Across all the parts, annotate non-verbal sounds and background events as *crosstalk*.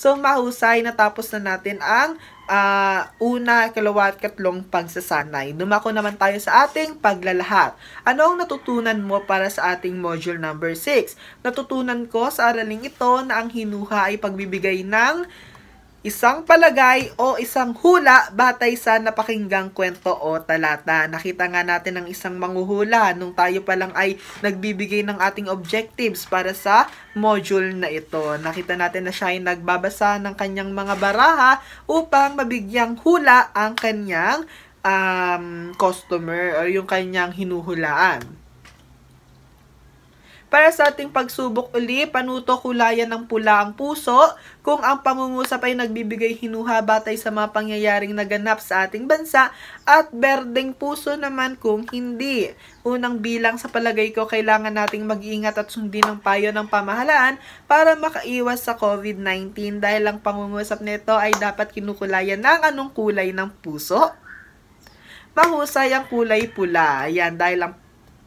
So, mahusay natapos na natin ang uh, una, kalawa at katlong pagsasanay. Dumako naman tayo sa ating paglalahat. Ano ang natutunan mo para sa ating module number 6? Natutunan ko sa araling ito na ang hinuha ay pagbibigay ng Isang palagay o isang hula batay sa napakinggang kwento o talata. Nakita nga natin ang isang manguhula nung tayo pa lang ay nagbibigay ng ating objectives para sa module na ito. Nakita natin na siya ay nagbabasa ng kanyang mga baraha upang mabigyang hula ang kanyang um, customer o yung kanyang hinuhulaan para sa ating pagsubok uli, panuto kulayan ng pula ang puso kung ang pangungusap ay nagbibigay hinuha batay sa mga pangyayaring naganap sa ating bansa at berdeng puso naman kung hindi. Unang bilang sa palagay ko, kailangan nating mag-iingat at sundin ang payo ng pamahalaan para makaiwas sa COVID-19 dahil ang pangungusap nito ay dapat kinukulayan ng anong kulay ng puso. Mahusay ang kulay pula. Ayan, dahil ang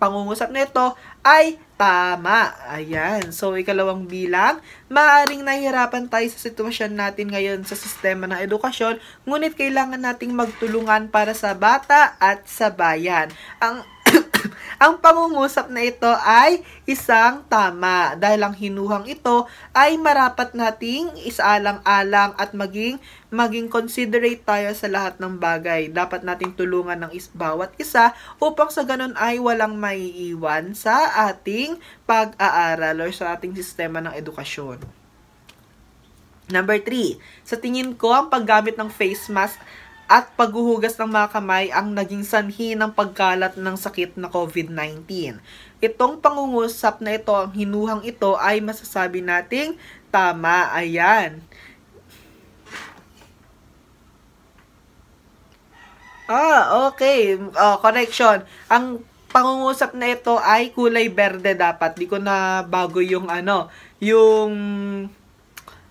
pangungusap nito ay tama. Ayan. So, ikalawang bilang, maaring nahihirapan tayo sa sitwasyon natin ngayon sa sistema ng edukasyon, ngunit kailangan nating magtulungan para sa bata at sa bayan. Ang ang pangungusap na ito ay isang tama dahil ang hinuhang ito ay marapat nating isaalang-alang at maging maging considerate tayo sa lahat ng bagay. Dapat nating tulungan ng is bawat isa upang sa ganun ay walang maiiwan sa ating pag-aaral o sa ating sistema ng edukasyon. Number 3, sa tingin ko, ang paggamit ng face mask at paghuhugas ng mga kamay ang naging sanhi ng pagkalat ng sakit na COVID-19. Itong pangungusap na ito, ang hinuhang ito ay masasabi nating tama, ayan. Ah, okay. Oh, connection. Ang pangungusap na ito ay kulay berde dapat. Di ko na bago yung ano, yung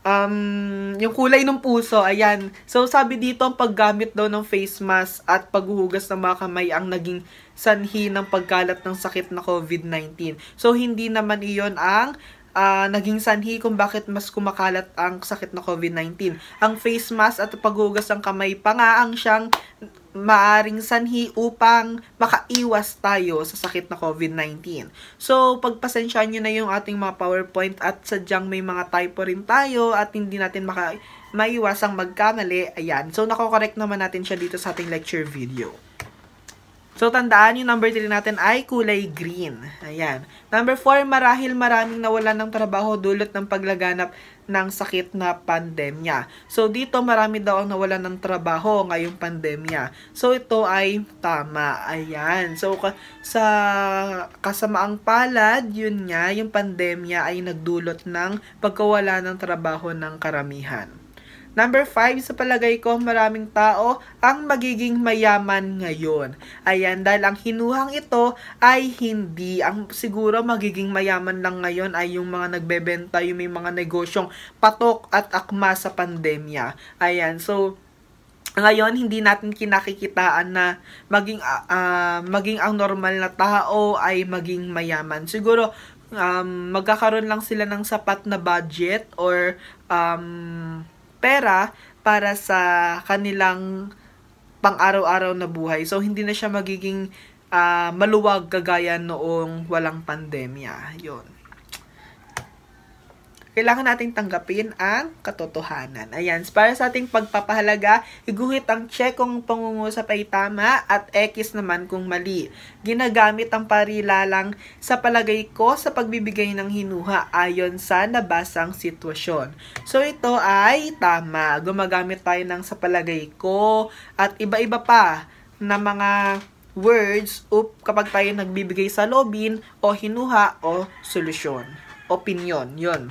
um, yung kulay ng puso, ayan. So, sabi dito, ang paggamit daw ng face mask at paghuhugas ng mga kamay ang naging sanhi ng pagkalat ng sakit na COVID-19. So, hindi naman iyon ang uh, naging sanhi kung bakit mas kumakalat ang sakit na COVID-19. Ang face mask at paghugas ng kamay pa nga ang siyang maaring sanhi upang makaiwas tayo sa sakit na COVID-19. So, pagpasensyaan nyo na yung ating mga PowerPoint at sadyang may mga typo rin tayo at hindi natin maka maiwasang magkamali. Ayan. So, nakokorek naman natin siya dito sa ating lecture video. So, tandaan yung number 3 natin ay kulay green. Ayan. Number 4, marahil maraming nawalan ng trabaho dulot ng paglaganap ng sakit na pandemya. So dito marami daw ang nawalan ng trabaho ngayong pandemya. So ito ay tama. Ayan. So ka sa kasamaang palad, yun nga, yung pandemya ay nagdulot ng pagkawala ng trabaho ng karamihan. Number 5, sa palagay ko, maraming tao ang magiging mayaman ngayon. Ayan, dahil ang hinuhang ito ay hindi. Ang siguro magiging mayaman lang ngayon ay yung mga nagbebenta, yung may mga negosyong patok at akma sa pandemya. Ayan, so ngayon hindi natin kinakikitaan na maging uh, maging ang normal na tao ay maging mayaman. Siguro um, magkakaroon lang sila ng sapat na budget or um, pera para sa kanilang pang-araw-araw na buhay. So, hindi na siya magiging uh, maluwag kagaya noong walang pandemya. Yun kailangan nating tanggapin ang katotohanan. Ayan, para sa ating pagpapahalaga, iguhit ang check kung pangungusap ay tama at X naman kung mali. Ginagamit ang lang sa palagay ko sa pagbibigay ng hinuha ayon sa nabasang sitwasyon. So ito ay tama. Gumagamit tayo ng sa palagay ko at iba-iba pa na mga words o kapag tayo nagbibigay sa lobin o hinuha o solusyon opinion. yon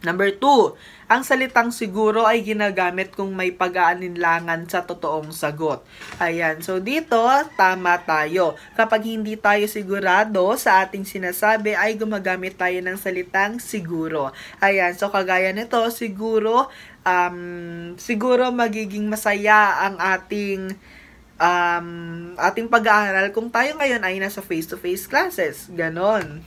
Number two, ang salitang siguro ay ginagamit kung may pag-aalinlangan sa totoong sagot. Ayan, so dito, tama tayo. Kapag hindi tayo sigurado sa ating sinasabi, ay gumagamit tayo ng salitang siguro. Ayan, so kagaya nito, siguro, um, siguro magiging masaya ang ating um, ating pag-aaral kung tayo ngayon ay nasa face-to-face -face classes. Ganon.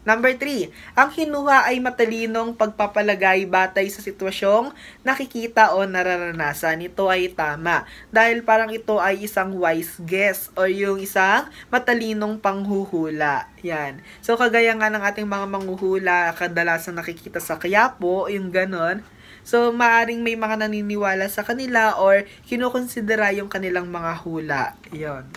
Number 3, ang hinuha ay matalinong pagpapalagay batay sa sitwasyong nakikita o nararanasan. Ito ay tama dahil parang ito ay isang wise guess o yung isang matalinong panghuhula. Yan. So kagaya nga ng ating mga manghuhula, kadalasan nakikita sa kayapo, yung ganon. So maaring may mga naniniwala sa kanila or kinukonsidera yung kanilang mga hula. Yan.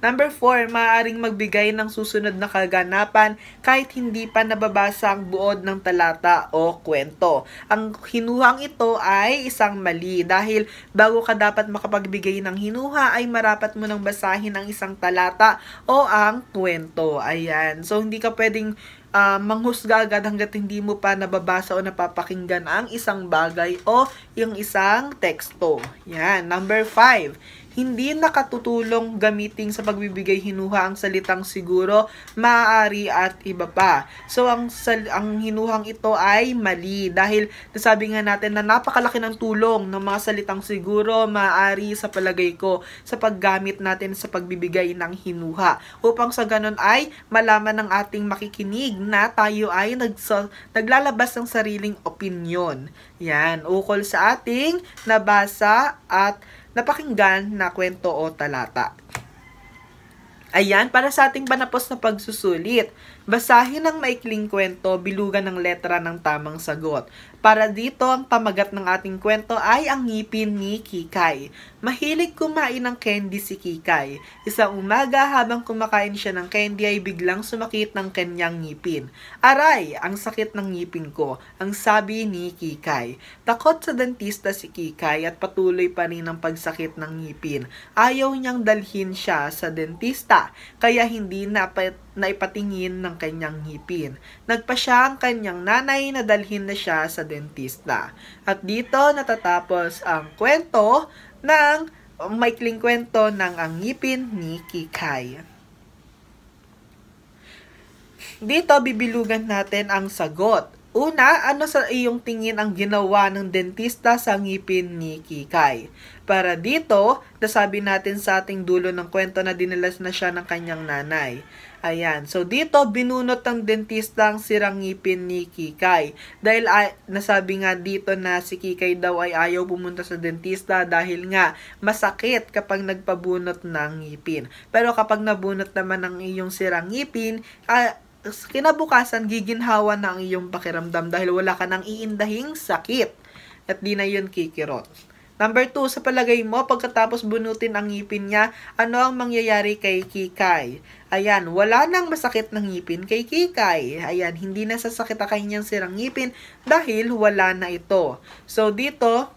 Number 4, maaaring magbigay ng susunod na kaganapan kahit hindi pa nababasa ang buod ng talata o kwento. Ang hinuhang ito ay isang mali dahil bago ka dapat makapagbigay ng hinuha ay marapat mo nang basahin ang isang talata o ang kwento. Ayan. So hindi ka pwedeng uh, manghusga agad hanggat hindi mo pa nababasa o napapakinggan ang isang bagay o yung isang teksto. Yan. Number 5 hindi nakatutulong gamitin sa pagbibigay hinuha ang salitang siguro, maaari at iba pa. So ang sal- ang hinuhang ito ay mali dahil nasabi nga natin na napakalaki ng tulong ng mga salitang siguro, maaari sa palagay ko sa paggamit natin sa pagbibigay ng hinuha. Upang sa ganun ay malaman ng ating makikinig na tayo ay nagsa- naglalabas ng sariling opinion. Yan, ukol sa ating nabasa at napakinggan na kwento o talata. Ayan, para sa ating banapos na pagsusulit, basahin ang maikling kwento, bilugan ng letra ng tamang sagot. Para dito, ang pamagat ng ating kwento ay ang ngipin ni Kikay. Mahilig kumain ng candy si Kikay. Isang umaga habang kumakain siya ng candy ay biglang sumakit ng kanyang ngipin. Aray, ang sakit ng ngipin ko, ang sabi ni Kikay. Takot sa dentista si Kikay at patuloy pa rin ang pagsakit ng ngipin. Ayaw niyang dalhin siya sa dentista, kaya hindi na na ipatingin ng kanyang ngipin. Nagpa siya ang kanyang nanay na dalhin na siya sa dentista. At dito natatapos ang kwento ng maikling kwento ng ang ngipin ni Kikay. Dito bibilugan natin ang sagot. Una, ano sa iyong tingin ang ginawa ng dentista sa ngipin ni Kikay? Para dito, nasabi natin sa ating dulo ng kwento na dinalas na siya ng kanyang nanay. Ayan. So, dito, binunot ng dentista ang sirang ngipin ni Kikay. Dahil ay, nasabi nga dito na si Kikay daw ay ayaw pumunta sa dentista dahil nga masakit kapag nagpabunot ng ngipin. Pero kapag nabunot naman ang iyong sirang ngipin, ah, kinabukasan giginhawa na ang iyong pakiramdam dahil wala ka nang iindahing sakit at di na yun kikirot. Number 2, sa palagay mo, pagkatapos bunutin ang ngipin niya, ano ang mangyayari kay Kikay? Ayan, wala nang masakit ng ngipin kay Kikay. Ayan, hindi na sasakit ang kanyang sirang ngipin dahil wala na ito. So, dito,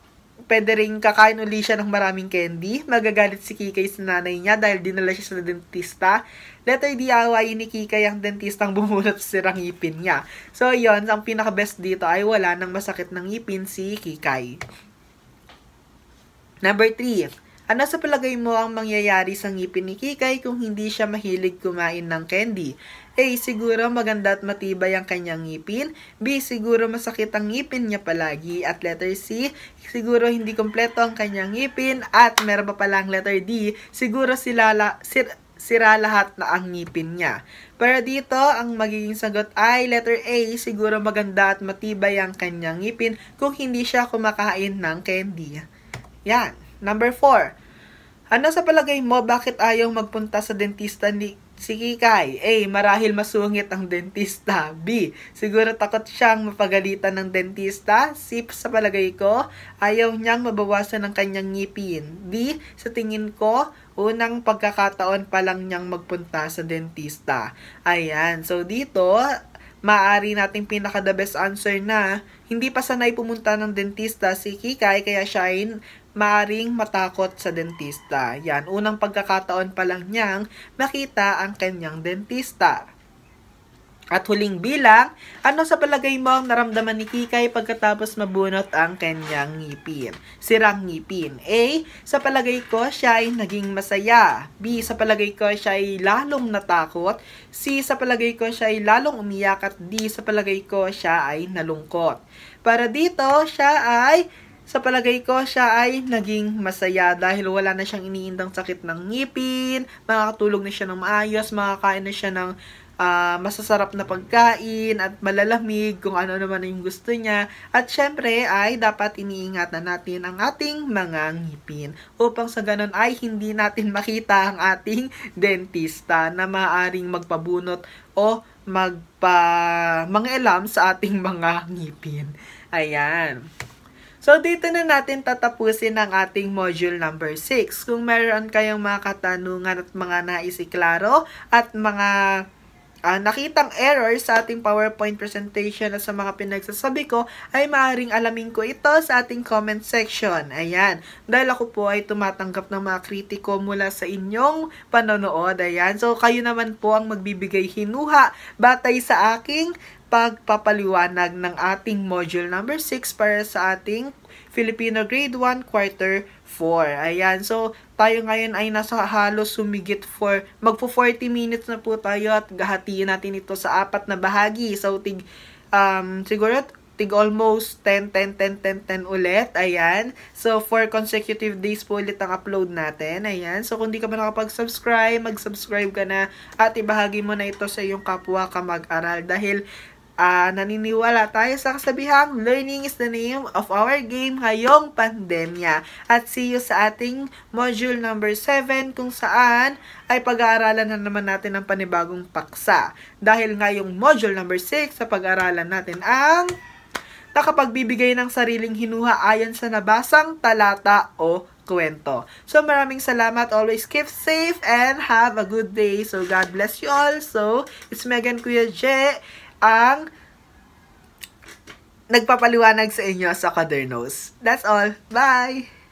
pwede rin kakain uli siya ng maraming candy. Magagalit si Kikay sa nanay niya dahil dinala siya sa dentista. Later, DIY ni Kikay ang dentistang *laughs* bumulot sa sirang ngipin niya. So, yon ang pinaka-best dito ay wala nang masakit ng ngipin si Kikay. Number 3, ano sa palagay mo ang mangyayari sa ngipin ni Kikay kung hindi siya mahilig kumain ng candy? A. Siguro maganda at matibay ang kanyang ngipin. B. Siguro masakit ang ngipin niya palagi. At letter C. Siguro hindi kompleto ang kanyang ngipin. At meron pa palang letter D. Siguro sila la, sir, sira lahat na ang ngipin niya. Pero dito, ang magiging sagot ay letter A, siguro maganda at matibay ang kanyang ngipin kung hindi siya kumakain ng candy. Yan. Number 4. Ano sa palagay mo bakit ayaw magpunta sa dentista ni si Kikay? A. Marahil masungit ang dentista. B. Siguro takot siyang mapagalitan ng dentista. C. Sa palagay ko, ayaw niyang mabawasan ang kanyang ngipin. D. Sa tingin ko, unang pagkakataon pa lang niyang magpunta sa dentista. Ayan. So, dito, maari nating pinaka the best answer na hindi pa sanay pumunta ng dentista si Kikay kaya siya ay maring matakot sa dentista. Yan, unang pagkakataon pa lang niyang makita ang kanyang dentista. At huling bilang, ano sa palagay mo ang naramdaman ni Kikay pagkatapos mabunot ang kanyang ngipin? Sirang ngipin. A. Sa palagay ko, siya ay naging masaya. B. Sa palagay ko, siya ay lalong natakot. C. Sa palagay ko, siya ay lalong umiyak. At D. Sa palagay ko, siya ay nalungkot. Para dito, siya ay sa palagay ko, siya ay naging masaya dahil wala na siyang iniindang sakit ng ngipin, makakatulog na siya ng maayos, makakain na siya ng uh, masasarap na pagkain at malalamig kung ano naman yung gusto niya. At syempre ay dapat iniingat na natin ang ating mga ngipin upang sa ganun ay hindi natin *laughs* makita ang ating dentista na maaring magpabunot o magpa mangialam sa ating mga ngipin. Ayan. So, dito na natin tatapusin ang ating module number 6. Kung meron kayong mga katanungan at mga naisiklaro at mga uh, nakitang error sa ating PowerPoint presentation at sa mga pinagsasabi ko, ay maaaring alamin ko ito sa ating comment section. Ayan. Dahil ako po ay tumatanggap ng mga kritiko mula sa inyong panonood. Ayan. So, kayo naman po ang magbibigay hinuha batay sa aking pagpapaliwanag ng ating module number 6 para sa ating Filipino grade 1 quarter 4. Ayan, so tayo ngayon ay nasa halos sumigit for magpo 40 minutes na po tayo at gahatiin natin ito sa apat na bahagi. So tig um, siguro tig almost 10, 10, 10, 10, 10 ulit. Ayan. So, for consecutive days po ulit ang upload natin. Ayan. So, kung di ka pa nakapag-subscribe, mag-subscribe ka na at ibahagi mo na ito sa iyong kapwa ka mag-aral. Dahil uh, naniniwala tayo sa kasabihang learning is the name of our game ngayong pandemya. At see you sa ating module number 7 kung saan ay pag-aaralan na naman natin ang panibagong paksa. Dahil ngayong module number 6 sa pag-aaralan natin ang nakapagbibigay ng sariling hinuha ayon sa nabasang talata o kwento. So maraming salamat. Always keep safe and have a good day. So God bless you all. So it's Megan Kuya J ang nagpapaliwanag sa inyo sa Kadernos. That's all. Bye!